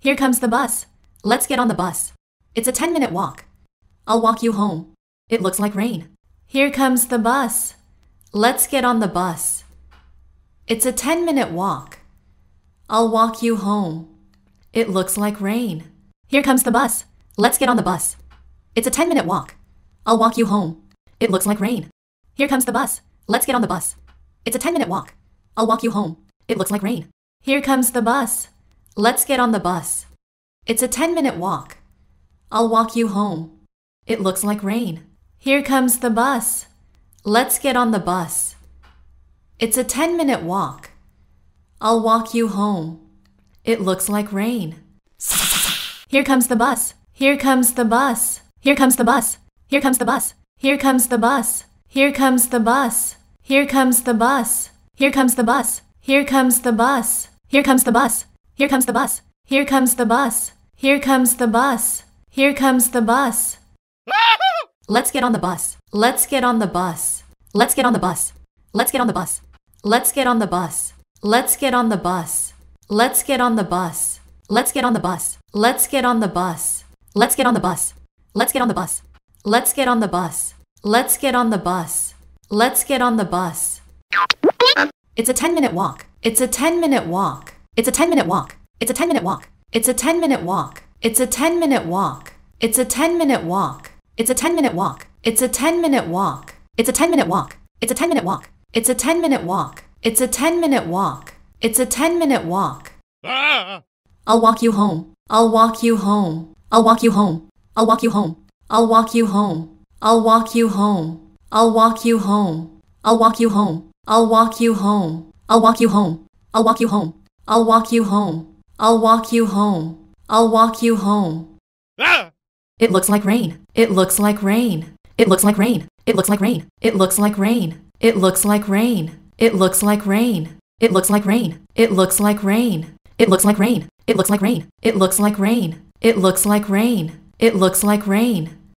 Here comes the bus. Let's get on the bus. It's a 10 minute walk. I'll walk you home. It looks like rain. Here comes the bus. Let's get on the bus. It's a 10 minute walk. I'll walk you home. It looks like rain. Here comes the bus. Let's get on the bus. It's a 10 minute walk. I'll walk you home. It looks like rain. Here comes the bus. Let's get on the bus. It's a 10 minute walk. I'll walk you home. It looks like rain. Here comes the bus. Let's get on the bus. It's a 10 minute walk. I'll walk you home. It looks like rain. Here comes the bus. Let's get on the bus. It's a 10 minute walk. I'll walk you home. It looks like rain. Here comes the bus. Here comes the bus. Here comes the bus. Here comes the bus. Here comes the bus. Here comes the bus. Here comes the bus. Here comes the bus. Here comes the bus. Here comes the bus. Here comes the bus. Here comes the bus. Here comes the bus. Here comes the bus. Let's get on the bus. Let's get on the bus. Let's get on the bus. Let's get on the bus. Let's get on the bus. Let's get on the bus. Let's get on the bus. Let's get on the bus. Let's get on the bus. Let's get on the bus. Let's get on the bus. Let's get on the bus. Let's get on the bus. Let's get on the bus. It's a 10 minute walk. It's a 10 minute walk. It's a 10 minute walk. It's a 10 minute walk. It's a 10 minute walk. It's a 10 minute walk. It's a 10 minute walk. It's a 10 minute walk. It's a 10 minute walk. It's a 10 minute walk. It's a 10 minute walk. It's a 10 minute walk. It's a 10 minute walk. It's a 10 minute walk. I'll walk you home. I'll walk you home. I'll walk you home. I'll walk you home. I'll walk you home. I'll walk you home. I'll walk you home. I'll walk you home. I'll walk you home. I'll walk you home. I'll walk you home. I'll walk you home. I'll walk you home. I'll walk you home. Ah! It looks like rain. It looks like rain. It looks like rain. It looks like rain. It looks like rain. It looks like rain. It looks like rain. It looks like rain. It looks like rain. It looks like rain. It looks like rain. It looks like rain. It looks like rain. It looks like rain.